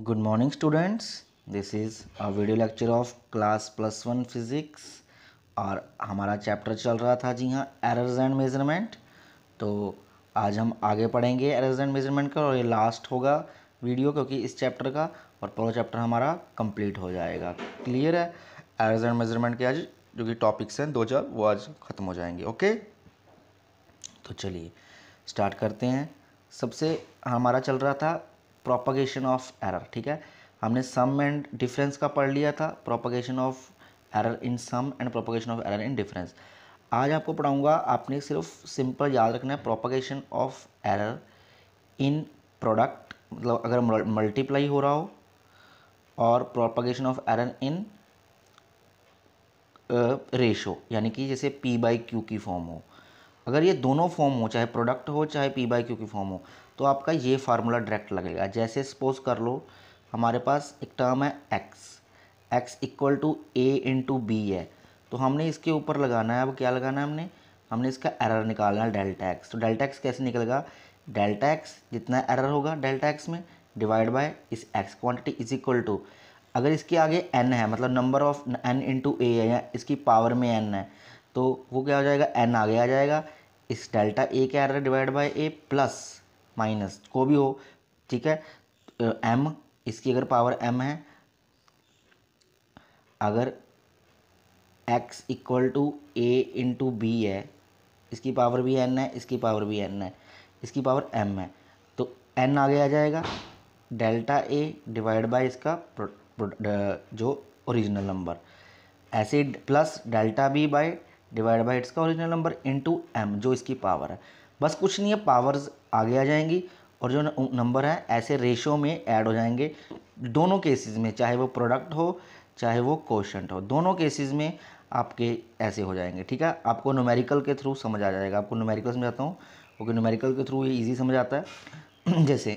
good morning students this is a video lecture of class plus one physics और हमारा chapter चल रहा था जी हाँ एरर्स एंड मेजरमेंट तो आज हम आगे पढ़ेंगे एरर्स एंड मेजरमेंट का और ये लास्ट होगा वीडियो क्योंकि इस चैप्टर का और पूरा चैप्टर हमारा कंप्लीट हो जाएगा क्लियर है एरर्स एंड मेजरमेंट के आज जो कि टॉपिक्स हैं दो चार वो आज ख़त्म हो जाएंगे ओके तो चलिए स्टार्ट करते हैं सबसे हमारा चल रहा था प्रोपगेशन ऑफ एरर ठीक है हमने सम एंड डिफरेंस का पढ़ लिया था propagation of error in sum and propagation of error in difference आज आपको पढ़ाऊंगा आपने सिर्फ सिंपल याद रखना है propagation of error in product मतलब अगर मल्टीप्लाई हो रहा हो और propagation of error in ratio यानी कि जैसे पी बाई क्यू की फॉर्म हो अगर ये दोनों फॉर्म हो चाहे प्रोडक्ट हो चाहे पी बाई क्यू की फॉर्म हो तो आपका ये फार्मूला डायरेक्ट लगेगा जैसे सपोज कर लो हमारे पास एक टर्म है X X equal to A into B है तो हमने इसके ऊपर लगाना है अब क्या लगाना है हमने हमने इसका एरर निकालना है डेल्टा एक्स तो डेल्टा एक्स कैसे निकलेगा डेल्टा एक्स जितना एरर होगा डेल्टा एक्स में डिवाइड बाय इस X quantity is equal to अगर इसके आगे एन है मतलब number of N into A है या इसकी पावर में एन है तो वो क्या हो जाएगा एन आगे आ जाएगा इस डेल्टा ए का error divide by A plus minus को भी हो ठीक है एम तो, इसकी अगर पावर एम है अगर X equal to A into B है इसकी पावर भी एन है इसकी पावर भी एन है इसकी पावर एम है तो एन आगे आ जाएगा डेल्टा ए डिवाइड बाय इसका जो ओरिजिनल नंबर ऐसे plus delta B by divide by it's का ओरिजिनल नंबर इनटू एम जो इसकी पावर है बस कुछ नहीं है पावर्स आगे आ जाएंगी और जो नंबर है ऐसे रेशो में ऐड हो जाएंगे दोनों केसेस में चाहे वो प्रोडक्ट हो चाहे वो क्वेश्चन हो दोनों केसेस में आपके ऐसे हो जाएंगे ठीक है आपको नोमेरिकल के थ्रू समझ आ जाएगा आपको नोमेरिकल समझाता हूँ ओके नोमेरिकल के थ्रू ये ईजी समझ आता है जैसे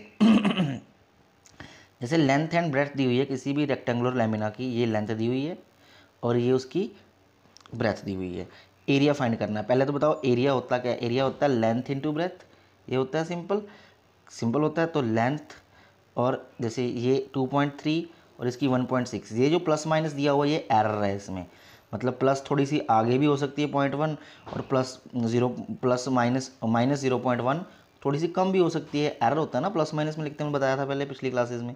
जैसे लेंथ एंड ब्रेथ दी हुई है किसी भी रेक्टेंगुलर लेमिना की ये लेंथ दी हुई है और ये उसकी ब्रेथ दी हुई है एरिया फाइंड करना है पहले तो बताओ एरिया होता क्या एरिया होता है लेंथ इनटू ब्रेथ ये होता है सिंपल सिंपल होता है तो लेंथ और जैसे ये 2.3 और इसकी 1.6 ये जो प्लस माइनस दिया हुआ ये एरर है इसमें मतलब प्लस थोड़ी सी आगे भी हो सकती है पॉइंट वन और plus zero plus minus minus zero point one थोड़ी सी कम भी हो सकती है एरर होता है ना प्लस माइनस में लिखते हैं बताया था पहले पिछली क्लासेज में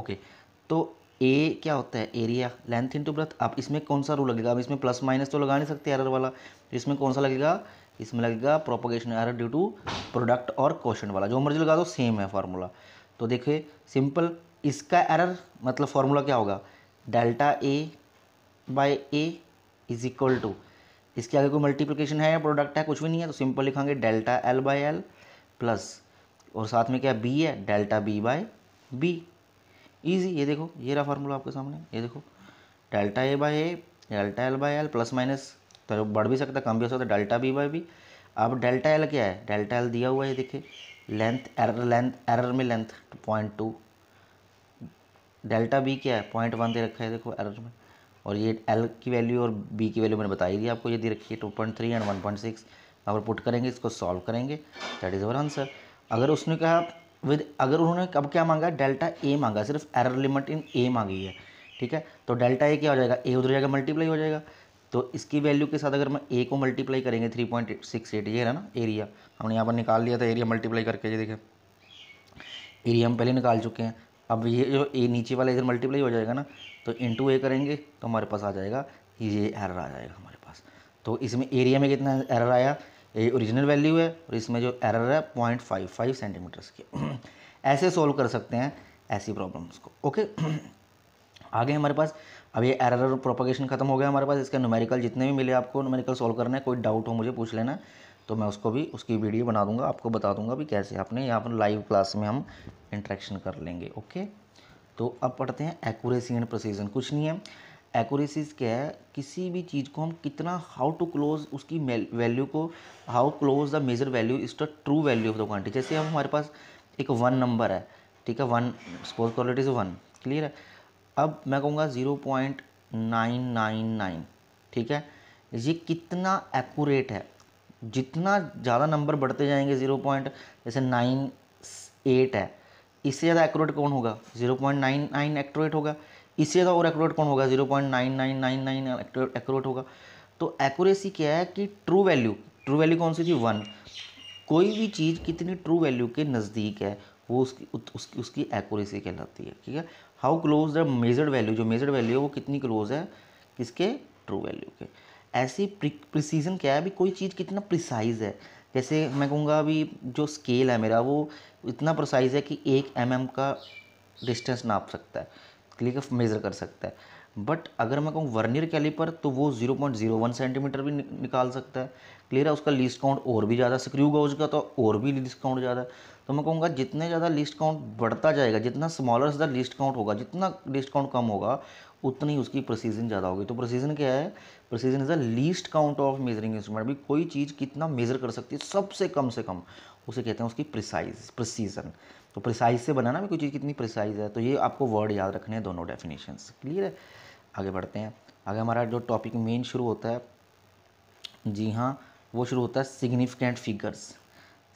ओके तो ए क्या होता है एरिया लेंथ इंटू ब्रथ अब इसमें कौन सा रूल लगेगा अब इसमें प्लस माइनस तो लगा नहीं सकते एरर वाला तो इसमें कौन सा लगेगा इसमें लगेगा propagation error due to product और क्वेश्चन वाला जो मर्जी लगा दो सेम है फार्मूला तो देखिए सिंपल इसका एरर मतलब फार्मूला क्या होगा delta A by A is equal to इसके आगे कोई मल्टीप्लिकेशन है या प्रोडक्ट है कुछ भी नहीं है तो सिंपल लिखांगे delta L by L plus और साथ में क्या बी है delta B by B easy ये देखो ये रहा फार्मूला आपके सामने ये देखो delta A by A delta L by L plus minus तो बढ़ भी सकता कम भी हो सकता डेल्टा बी बाय बी अब डेल्टा एल क्या है डेल्टा एल दिया हुआ है देखिए लेंथ एरर लेंथ एरर में length point two delta B क्या है पॉइंट वन दे रखा है देखो एरर में और ये एल की वैल्यू और बी की वैल्यू मैंने बताई दी आपको ये दे रखी है two point three and one point six अगर पुट करेंगे इसको सॉल्व करेंगे दैट इज़ अवर आंसर अगर उसने कहा विद अगर उन्होंने अब क्या मांगा डेल्टा ए मांगा सिर्फ एरर लिमिट इन ए मांगी है ठीक है तो डेल्टा ए क्या हो जाएगा ए उधर जाएगा मल्टीप्लाई हो जाएगा तो इसकी वैल्यू के साथ अगर मैं ए को मल्टीप्लाई करेंगे थ्री पॉइंट सिक्स एट ये है ना एरिया हमने यहाँ पर निकाल लिया था एरिया मल्टीप्लाई करके ये देखें एरिया हम पहले निकाल चुके हैं अब ये जो ए नीचे वाला इधर मल्टीप्लाई हो जाएगा ना तो टू ए करेंगे तो हमारे पास आ जाएगा ये एरर आ जाएगा हमारे पास तो इसमें एरिया में कितना एरर आया ये ओरिजिनल वैल्यू है और इसमें जो एरर है पॉइंट फाइव फाइव सेंटीमीटर्स की ऐसे सोल्व कर सकते हैं ऐसी प्रॉब्लम्स को ओके आगे हमारे पास अब ये एरर प्रोपोगेशन खत्म हो गया हमारे पास इसके न्यूमेरिकल जितने भी मिले आपको न्यूमेरिकल सोल्व करना है कोई डाउट हो मुझे पूछ लेना तो मैं उसको भी उसकी वीडियो बना दूंगा आपको बता दूंगा भी कैसे आपने यहाँ पर लाइव क्लास में हम इंट्रैक्शन कर लेंगे ओके तो अब पढ़ते हैं एक्यूरेसी एंड प्रोसीजन कुछ नहीं है एक्यूरेसीज क्या है किसी भी चीज़ को हम कितना हाउ टू क्लोज उसकी वैल्यू को how close the measured value is the true value of the quantity जैसे हम हमारे पास एक वन नंबर है ठीक है one suppose call it is one clear है अब मैं कहूँगा zero point nine nine nine ठीक है ये कितना एक्यूरेट है जितना ज़्यादा नंबर बढ़ते जाएंगे ज़ीरो पॉइंट जैसे नाइन एट है इससे ज़्यादा एक्यूरेट कौन होगा zero point nine nine accurate होगा इससे का तो और एक्यूरेट कौन होगा zero point nine nine nine nine accurate होगा तो एक्यूरेसी क्या है कि ट्रू वैल्यू ट्रू वैल्यू कौन सी थी वन कोई भी चीज़ कितनी ट्रू वैल्यू के नज़दीक है वो उसकी उसकी उसकी एक्यूरेसी कहलाती है ठीक है how close the measured value जो मेजर्ड वैल्यू है वो कितनी क्लोज है किसके ट्रू वैल्यू के ऐसी प्रिसीजन क्या है भी कोई चीज़ कितना प्रिसाइज है जैसे मैं कहूँगा अभी जो स्केल है मेरा वो इतना प्रिसाइज है कि एक एम mm का डिस्टेंस नाप सकता है क्लिक मेज़र कर सकता है बट अगर मैं कहूँ वर्नियर कैलिपर तो वो 0.01 सेंटीमीटर भी निकाल सकता है क्लियर है उसका लीस्ट काउंट और भी ज़्यादा स्क्रू गौज का तो और भी लीस्ट काउंट ज़्यादा तो मैं कहूँगा जितने ज़्यादा लीस्ट काउंट बढ़ता जाएगा जितना स्मॉलर से लीस्ट काउंट होगा जितना लीस्ट काउंट कम होगा उतनी उसकी प्रोसीजन ज़्यादा होगी तो प्रोसीजन क्या है precision is the least count of measuring instrument भी कोई चीज़ कितना मेज़र कर सकती है सबसे कम से कम उसे कहते हैं उसकी प्रिसाइज प्रोसीजन तो प्रिसाइज से बनाना भी कोई चीज़ कितनी प्रिसाइज है तो ये आपको वर्ड याद रखने हैं दोनों डेफिनेशंस क्लियर है आगे बढ़ते हैं आगे हमारा जो टॉपिक मेन शुरू होता है जी हाँ वो शुरू होता है सिग्निफिकेंट फिगर्स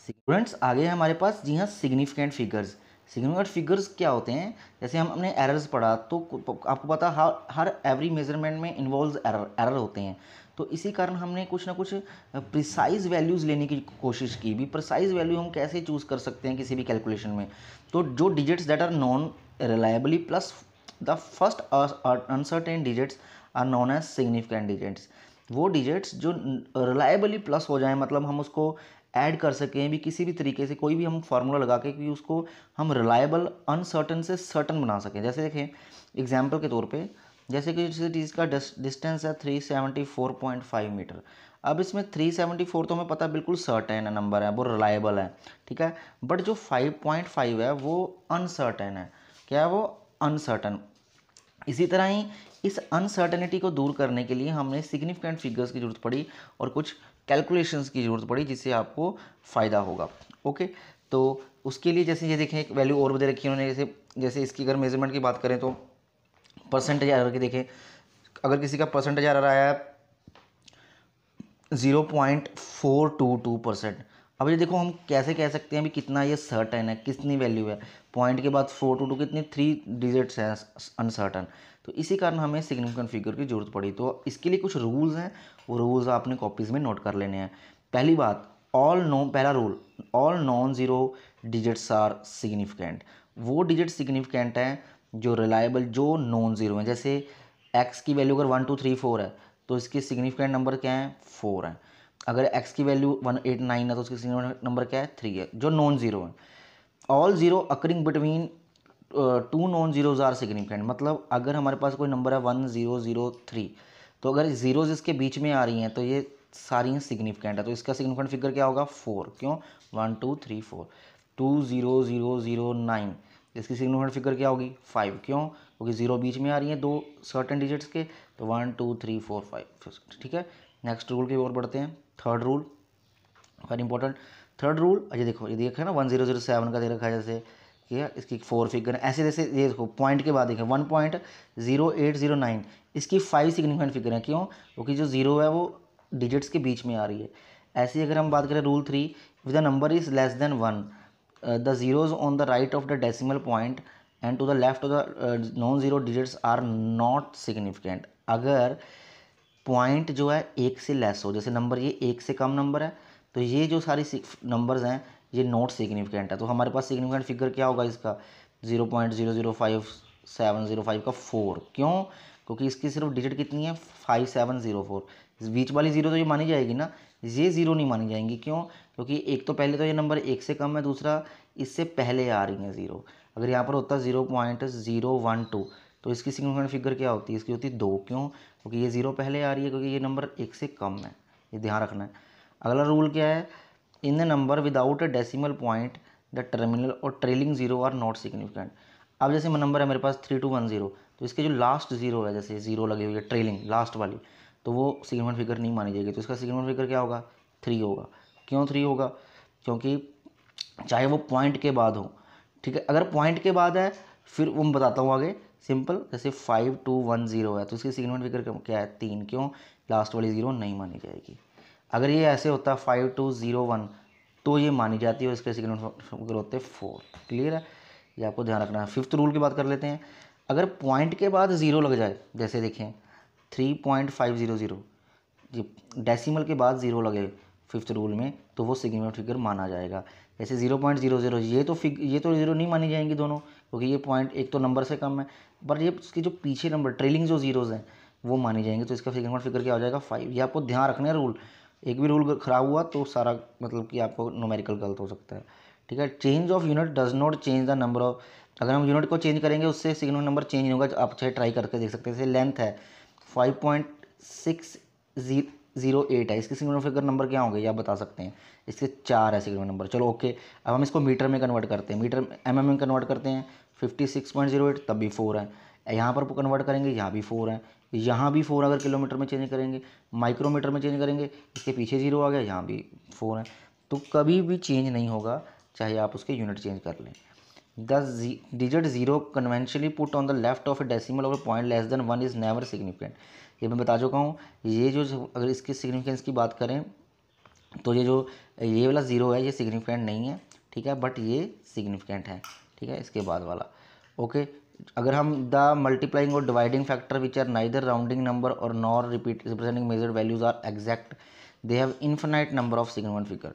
स्टूडेंट्स आगे है हमारे पास जी हाँ सिग्निफिकेंट फिगर्स सिग्निफिकेंट फिगर्स क्या होते हैं जैसे हम अपने एरर्स पढ़ा तो आपको पता हर हर एवरी मेजरमेंट में इन्वॉल्व एरर एरर होते हैं तो इसी कारण हमने कुछ ना कुछ प्रिसाइज वैल्यूज़ लेने की कोशिश की भी प्रिसाइज वैल्यू हम कैसे चूज़ कर सकते हैं किसी भी कैलकुलेशन में तो जो digits that are known reliably plus the first uncertain digits are known as significant digits वो डिजिट्स जो रिलायबली प्लस हो जाए मतलब हम उसको ऐड कर सकें भी किसी भी तरीके से कोई भी हम फार्मूला लगा के कि उसको हम रिलायबल अनसर्टन से सर्टन बना सकें जैसे देखें एग्जाम्पल के तौर पर जैसे कि का डिस्टेंस है three seventy four point five metre अब इसमें थ्री सेवेंटी फोर तो हमें पता बिल्कुल सर्टेन है नंबर है वो रिलायबल है ठीक है बट जो फाइव पॉइंट फाइव है वो अनसर्टेन है क्या है वो अनसर्टन इसी तरह ही इस अनसर्टेनिटी को दूर करने के लिए हमने सिग्निफिकेंट फिगर्स की ज़रूरत पड़ी और कुछ कैलकुलेशंस की ज़रूरत पड़ी जिससे आपको फ़ायदा होगा ओके तो उसके लिए जैसे ये देखें एक वैल्यू और बता रखी है उन्होंने जैसे जैसे इसकी अगर मेजरमेंट की बात करें तो परसेंटेज एरर की देखें अगर किसी का परसेंटेज एरर आया zero point four two two percent अब ये देखो हम कैसे कह सकते हैं भी कितना ये सर्टन है कितनी वैल्यू है पॉइंट के बाद फोर टू टू कितनी थ्री डिजिट्स हैं अनसर्टन तो इसी कारण हमें सिग्निफिकेंट फिगर की ज़रूरत पड़ी तो इसके लिए कुछ रूल्स हैं वो रूल्स आपने कॉपीज़ में नोट कर लेने हैं पहली बात ऑल नो पहला rule all non zero digits are significant वो डिजिट सिग्निफिकेंट हैं जो रिलायबल जो नॉन ज़ीरो हैं जैसे एक्स की वैल्यू अगर वन टू थ्री फोर है तो इसके सिग्निफिकेंट नंबर क्या है फोर है अगर एक्स की वैल्यू वन एट नाइन है तो उसके सिग्निफिकेंट नंबर क्या है थ्री है जो नॉन ज़ीरो है all zero occurring between two non zeros are significant मतलब अगर हमारे पास कोई नंबर है वन ज़ीरो ज़ीरो थ्री तो अगर ज़ीरोज़ इसके बीच में आ रही हैं तो ये सारी सिग्निफिकेंट है तो इसका सिग्निफिकेंट फिगर क्या होगा फोर क्यों one two three four two zero zero zero nine इसकी सिग्निफिकेंट फिगर क्या होगी फाइव क्यों क्योंकि जीरो बीच में आ रही है दो सर्टन डिजिट्स के तो one two three four five ठीक है नेक्स्ट रूल की ओर बढ़ते हैं third rule very important third rule Ajay देखो ये देखा है ना वन जीरो जीरो सेवन का दे रखा है जैसे ठीक है इसकी फोर फिगर ऐसे जैसे ये देखो पॉइंट के बाद देखें one point zero eight zero nine इसकी फाइव सिग्निफिकेंट फिगर है क्यों क्योंकि जो जीरो है वो डिजिट्स के बीच में आ रही है ऐसे अगर हम बात करें rule three with number is less than one the zeros on the right of the decimal point and to the left of the non zero digits are not significant अगर पॉइंट जो है एक से लेस हो जैसे number ये एक से कम नंबर है तो ये जो सारी नंबर्स हैं ये नॉट सिग्निफिकेंट है तो हमारे पास सिग्निफिकेंट फिगर क्या होगा इसका zero point zero zero five seven zero five का फोर क्यों क्योंकि इसकी सिर्फ डिजिट कितनी है फाइव सेवन ज़ीरो फोर बीच वाली ज़ीरो तो ये मानी जाएगी ना ये ज़ीरो नहीं मानी जाएंगी क्यों क्योंकि एक तो पहले तो ये नंबर एक से कम है दूसरा इससे पहले आ रही है ज़ीरो अगर यहाँ पर होता zero point zero one two तो इसकी सिग्निफिकेंट फिगर क्या होती है इसकी होती है दो क्यों क्योंकि ये ज़ीरो पहले आ रही है क्योंकि ये नंबर एक से कम है ये ध्यान रखना है अगला रूल क्या है in number without a decimal point the terminal और trailing zero are not significant अब जैसे मैं नंबर है मेरे पास थ्री टू वन जीरो तो इसके जो लास्ट जीरो है जैसे जीरो लगी हुई है ट्रेलिंग लास्ट वाली तो वो सिग्निफिकेंट फिगर नहीं मानी जाएगी तो इसका सिग्निफिकेंट फिगर क्या होगा थ्री होगा क्यों थ्री होगा क्योंकि चाहे वो पॉइंट के बाद हो ठीक है अगर पॉइंट के बाद है फिर वो मैं बताता हूँ आगे सिंपल जैसे फाइव टू वन ज़ीरो है तो इसकी सिग्नमेंट फिगर क्या है तीन क्यों लास्ट वाली ज़ीरो नहीं मानी जाएगी अगर ये ऐसे होता फाइव टू ज़ीरो वन तो ये मानी जाती है और इसके सिग्नमेंट फिगर होते फोर क्लियर है ये आपको ध्यान रखना है फिफ्थ रूल की बात कर लेते हैं अगर पॉइंट के बाद ज़ीरो लग जाए जैसे देखें three point five zero zero जी डेसीमल के बाद ज़ीरो लगे फिफ्थ रूल में तो वो सिग्नीफिकेंट फिगर माना जाएगा जैसे जीरो पॉइंट जीरो जीरो ये तो फिग ये तो जीरो नहीं मानी जाएंगी दोनों क्योंकि ये पॉइंट एक तो नंबर से कम है पर ये उसके जो पीछे नंबर ट्रेलिंग जो जीरोज़ हैं वो मानी जाएंगे तो इसका सिग्निफिकेंट फिगर क्या हो जाएगा फाइव ये आपको ध्यान रखना है रूल एक भी रूल खराब हुआ तो सारा मतलब कि आपको नोमेरिकल गलत हो सकता है ठीक है change of unit does not change the number of अगर हम यूनिट को चेंज करेंगे उससे सिग्नल नंबर चेंज होगा आप चाहे ट्राई करके देख सकते हैं जैसे लेंथ है five point six zero zero eight है इसके फिगर नंबर क्या होंगे आप बता सकते हैं इसके चार है सिग्निफिक नंबर चलो ओके अब हम इसको मीटर में कन्वर्ट करते हैं मीटर एम mm में कन्वर्ट करते हैं fifty six point zero eight तब भी फोर है यहाँ पर कन्वर्ट करेंगे यहाँ भी फोर है यहाँ भी फोर अगर किलोमीटर में चेंज करेंगे माइक्रोमीटर में चेंज करेंगे इसके पीछे जीरो आ गया यहाँ भी फोर है तो कभी भी चेंज नहीं होगा चाहे आप उसके यूनिट चेंज कर लें the digit zero conventionally put on the left of a decimal और point less than one is never significant ये मैं बता चुका हूँ ये जो अगर इसकी सिग्निफिकेंस की बात करें तो ये जो ये वाला ज़ीरो है ये सिग्निफिकेंट नहीं है ठीक है बट ये सिग्निफिकेंट है ठीक है इसके बाद वाला ओके अगर हम द मल्टीप्लाइंग और dividing factor which are neither rounding number और nor repeat representing measure values are exact they have infinite number of significant figure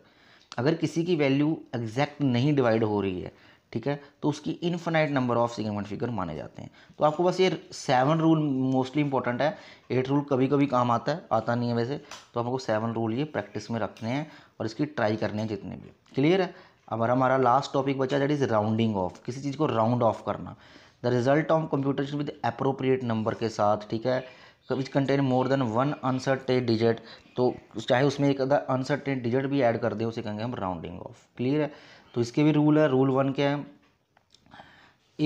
अगर किसी की वैल्यू एग्जैक्ट नहीं डिवाइड हो रही है ठीक है तो उसकी infinite number of significant figure माने जाते हैं तो आपको बस ये सेवन रूल मोस्टली इंपॉर्टेंट है एट रूल कभी कभी काम आता है आता नहीं है वैसे तो आपको सेवन रूल ये प्रैक्टिस में रखने हैं और इसकी ट्राई करने हैं जितने भी क्लियर है अब हमारा लास्ट टॉपिक बचा दैट इज़ राउंडिंग ऑफ किसी चीज़ को राउंड ऑफ करना the result of computer with appropriate number के साथ ठीक है which contain more than one uncertain digit तो चाहे उसमें एक अदर अनसर्टेन डिजिट भी ऐड कर दें उसे कहेंगे हम राउंडिंग ऑफ क्लियर है तो इसके भी रूल है रूल वन के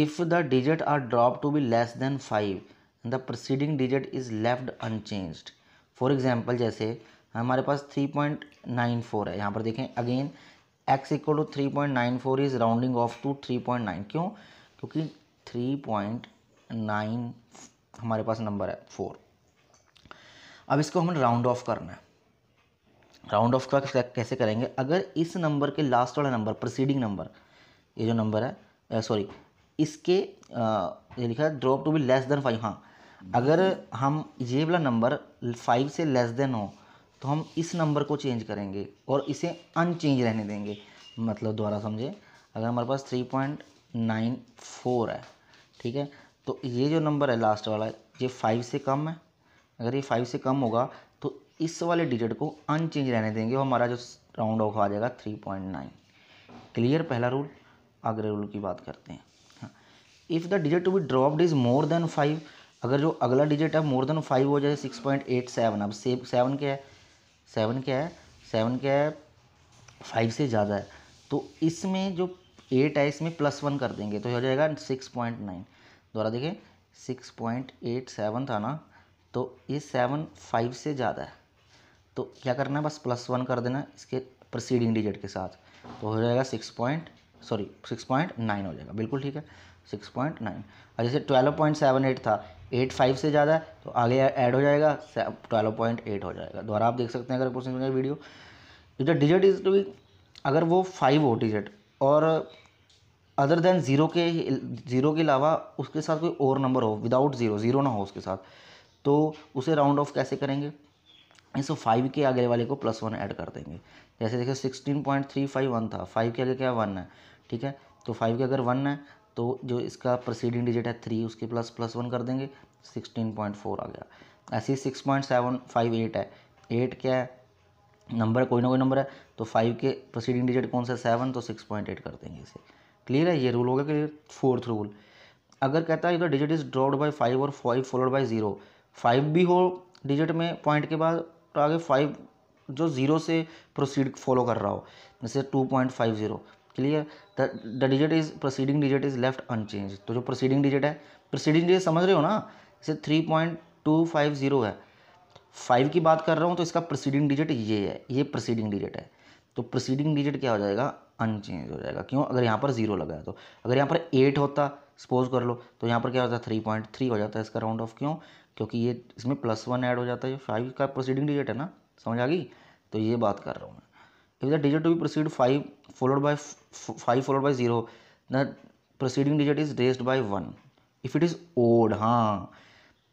if the digit are drop to be less than five the proceeding digit is left unchanged for example जैसे हमारे पास थ्री पॉइंट नाइन फोर है यहाँ पर देखें again X equal to three point nine four is rounding off to three point nine क्यों क्योंकि three point nine हमारे पास नंबर है फोर अब इसको हमें राउंड ऑफ करना है राउंड ऑफ का कैसे करेंगे अगर इस नंबर के लास्ट वाला नंबर प्रोसीडिंग नंबर ये जो नंबर है सॉरी इसके आ, ये लिखा है drop to be less than five हाँ अगर हम ये वाला नंबर फाइव से लेस देन हो तो हम इस नंबर को चेंज करेंगे और इसे अनचेंज रहने देंगे मतलब दोबारा समझे अगर हमारे पास थ्री पॉइंट नाइन फोर है ठीक है तो ये जो नंबर है लास्ट वाला ये फाइव से कम है अगर ये फाइव से कम होगा इस वाले डिजिट को अनचेंज रहने देंगे और हमारा जो राउंड ऑफ आ जाएगा थ्री पॉइंट नाइन क्लियर पहला रूल अगले रूल की बात करते हैं if the digit to be dropped is more than five अगर जो अगला डिजिट है मोर देन फाइव हो जाए सिक्स पॉइंट एट सेवन अब से सेवन क्या है सेवन क्या है सेवन क्या है फाइव से ज़्यादा है तो इसमें जो एट है इसमें प्लस वन कर देंगे तो हो जाएगा सिक्स पॉइंट नाइन दोबारा देखें सिक्स पॉइंट एट सेवन था ना तो ये सेवन फाइव से ज़्यादा है तो क्या करना है बस प्लस वन कर देना इसके प्रोसीडिंग डिजिट के साथ तो हो जाएगा six point sorry six point nine हो जाएगा बिल्कुल ठीक है सिक्स पॉइंट नाइन और जैसे ट्वेल्व पॉइंट सेवन एट था एट फाइव से ज़्यादा है तो आगे ऐड हो जाएगा ट्वेल्व पॉइंट एट हो जाएगा दोबारा आप देख सकते हैं अगर क्वेश्चन वीडियो तो जो डिजिट इज टू बी अगर वो फाइव हो डिजिट और अदर देन ज़ीरो के ज़ीरो के अलावा उसके साथ कोई और नंबर हो विदाउट ज़ीरो ज़ीरो ना हो उसके साथ तो उसे राउंड ऑफ कैसे करेंगे इसको फाइव के आगे वाले को प्लस वन ऐड कर देंगे जैसे देखिए sixteen point three five one था फाइव के आगे क्या वन है ठीक है तो फाइव के अगर वन है तो जो इसका प्रोसीडिंग डिजिट है थ्री उसके प्लस प्लस वन कर देंगे सिक्सटीन पॉइंट फोर आ गया ऐसे ही six point seven five eight है एट क्या है नंबर कोई ना कोई नंबर है तो फाइव के प्रोसीडिंग डिजिट कौन सा सेवन तो सिक्स पॉइंट एट कर देंगे इसे क्लियर है ये रूल हो गया क्लियर फोर्थ रूल अगर कहता है इधर digit is dropped by five और five followed by zero five भी हो डिजिट में पॉइंट के बाद तो आगे फाइव जो ज़ीरो से प्रोसीड फॉलो कर रहा हो जैसे two point five zero clear the digit is proceeding digit is left unchanged तो जो प्रोसीडिंग डिजिट है प्रोसीडिंग डिजिट समझ रहे हो ना जैसे three point two five zero है फाइव की बात कर रहा हूँ तो इसका प्रोसीडिंग डिजिट ये है ये प्रोसीडिंग डिजिट है तो प्रोसीडिंग डिजिट क्या हो जाएगा अनचेंज हो जाएगा क्यों अगर यहाँ पर जीरो लगा है तो अगर यहाँ पर एट होता सपोज कर लो तो यहाँ पर क्या होता है थ्री पॉइंट थ्री हो जाता है इसका राउंड ऑफ क्यों क्योंकि ये इसमें प्लस वन ऐड हो जाता है ये फाइव का प्रोसीडिंग डिजिट है ना समझ आ गई तो ये बात कर रहा हूँ मैं if the digit to be proceed five followed by five followed by zero the proceeding digit is raised by one if it is odd हाँ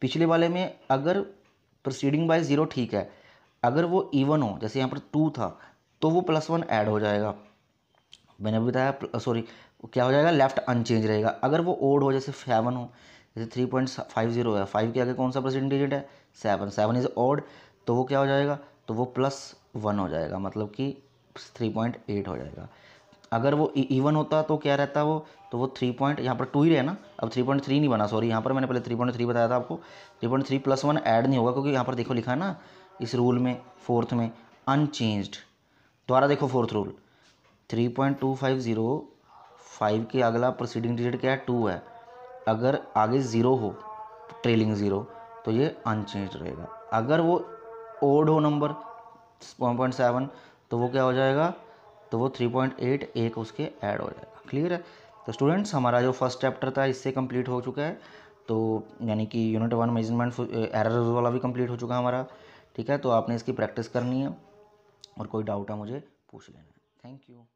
पिछले वाले में अगर प्रोसीडिंग बाय ज़ीरो ठीक है अगर वो इवन हो जैसे यहाँ पर टू था तो वो प्लस वन ऐड हो जाएगा मैंने अभी बताया सॉरी क्या हो जाएगा लेफ्ट अनचेंज रहेगा अगर वो ओड हो जैसे सेवन हो जैसे थ्री पॉइंट फाइव जीरो है फाइव के आगे कौन सा प्रेसिडेंट डिजिट है सेवन सेवन इज़ ऑड तो वो क्या हो जाएगा तो वो प्लस वन हो जाएगा मतलब कि थ्री पॉइंट एट हो जाएगा अगर वो इवन e- होता तो क्या रहता वो तो वो थ्री पॉइंट यहाँ पर टू ही रहे ना अब थ्री पॉइंट थ्री नहीं बना सॉरी यहाँ पर मैंने पहले थ्री पॉइंट थ्री बताया था आपको three point three plus one add नहीं होगा क्योंकि यहाँ पर देखो लिखा है ना इस रूल में फोर्थ में अनचेंज दोबारा देखो fourth rule three point two five zero five के अगला प्रोसीडिंग डिजिट क्या है टू है अगर आगे ज़ीरो हो ट्रेलिंग ज़ीरो तो ये अनचेंज रहेगा अगर वो ओड हो नंबर वन पॉइंट सेवन तो वो क्या हो जाएगा तो वो थ्री पॉइंट एट एक उसके ऐड हो जाएगा क्लियर है तो स्टूडेंट्स हमारा जो फर्स्ट चैप्टर था इससे कंप्लीट हो चुका है तो यानी कि यूनिट वन मेजरमेंट एरर वाला भी कंप्लीट हो चुका है हमारा ठीक है तो आपने इसकी प्रैक्टिस करनी है और कोई डाउट है मुझे पूछ लेना है थैंक यू